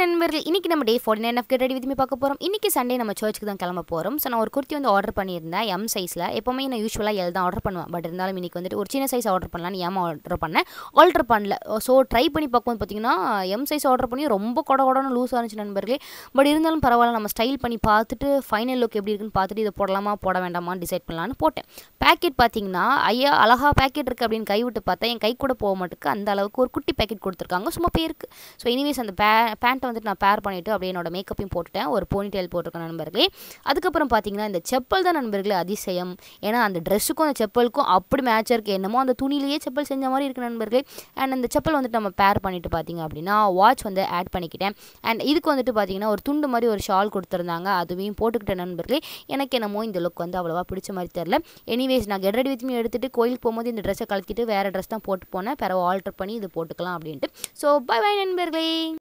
நண்பர்கள் இன்னைக்கு நம்ம day forty nine of ready with me பார்க்க போகிறோம் இன்றைக்கி சண்டே நம்ம சர்ச்சுக்கு தான் கிளம்ப போகிறோம் ஸோ நான் ஒரு குர்த்தி வந்து ஆர்டர் பண்ணியிருந்தேன் எம் சைஸில் எப்போவுமே நான் யூஸ்வலாக எல் தான் ஆர்டர் பண்ணுவேன் பட் இருந்தாலும் இன்றைக்கி வந்துட்டு ஒரு சின்ன சைஸ் ஆர்டர் பண்ணலான்னு எம் ஆர்டர் பண்ணேன் ஆர்டர் பண்ணல ஸோ ட்ரை பண்ணி பார்க்கும்போது பார்த்தீங்கன்னா எம் சைஸ் ஆர்டர் பண்ணி ரொம்ப கொட கொடன்னு லூஸ் ஆனிச்சு நண்பர்களே பட் இருந்தாலும் பரவாயில்ல நம்ம ஸ்டைல் பண்ணி பார்த்துட்டு ஃபைனல் லுக் எப்படி இருக்குன்னு பார்த்துட்டு இதை போடலாமா போட வேண்டாமான்னு டிசைட் பண்ணலான்னு போட்டேன் பேக்கெட் பார்த்தீங்கன்னா ஐயா அழகாக பேக்கெட் இருக்குது அப்படின்னு கைவிட்டு பார்த்தா என் கை கூட போக மாட்டேக்கு அந்த அளவுக்கு ஒரு குட்டி பேக்கெட் கொடுத்துருக்காங்க சும்மா பேருக்கு ஸோ எனிவேஸ் அந்த பே பேண்ட்டை வந்துட்டு நான் பேர் பண்ணிவிட்டு அப்படியே என்னோட மேக்கப்பையும் போட்டுட்டேன் ஒரு போனிடெயில் போட்டிருக்கேன் நண்பர்களே அதுக்கப்புறம் பார்த்தீங்கன்னா இந்த செப்பல் தான் நண்பர்களே அதிசயம் ஏன்னா அந்த ட்ரெஸ்ஸுக்கும் அந்த செப்பலுக்கும் அப்படி மேட்சாக இருக்குது என்னமோ அந்த துணியிலேயே செப்பல் செஞ்ச மாதிரி இருக்குது நண்பர்களே அண்ட் அந்த செப்பல் வந்துட்டு நம்ம பேர் பண்ணிவிட்டு பார்த்தீங்க அப்படின்னா வாட்ச் வந்து ஆட் பண்ணிக்கிட்டேன் அண்ட் இதுக்கு வந்துட்டு பார்த்தீங்கன்னா ஒரு துண்டு மாதிரி ஒரு ஷால் கொடுத்துருந்தாங்க அதுவையும் போட்டுக்கிட்டேன் நண்பர்களே எனக்கு என்னமோ இந்த லுக் வந்து அவ்வளோவா பிடிச்ச மாதிரி தெரில எனிவேஸ் நான் கெட்ரடி ரெடி எடுத்துகிட்டு கோயிலுக்கு போகும்போது இந்த ட்ரெஸ்ஸை கலத்திட்டு வேறு ட்ரெஸ் தான் போட்டு போனேன் பிறகு ஆல்ட்ரு பண்ணி இது போட்டுக்கலாம் அப்படின்ட்டு ஸோ பை பை நண்பர்களே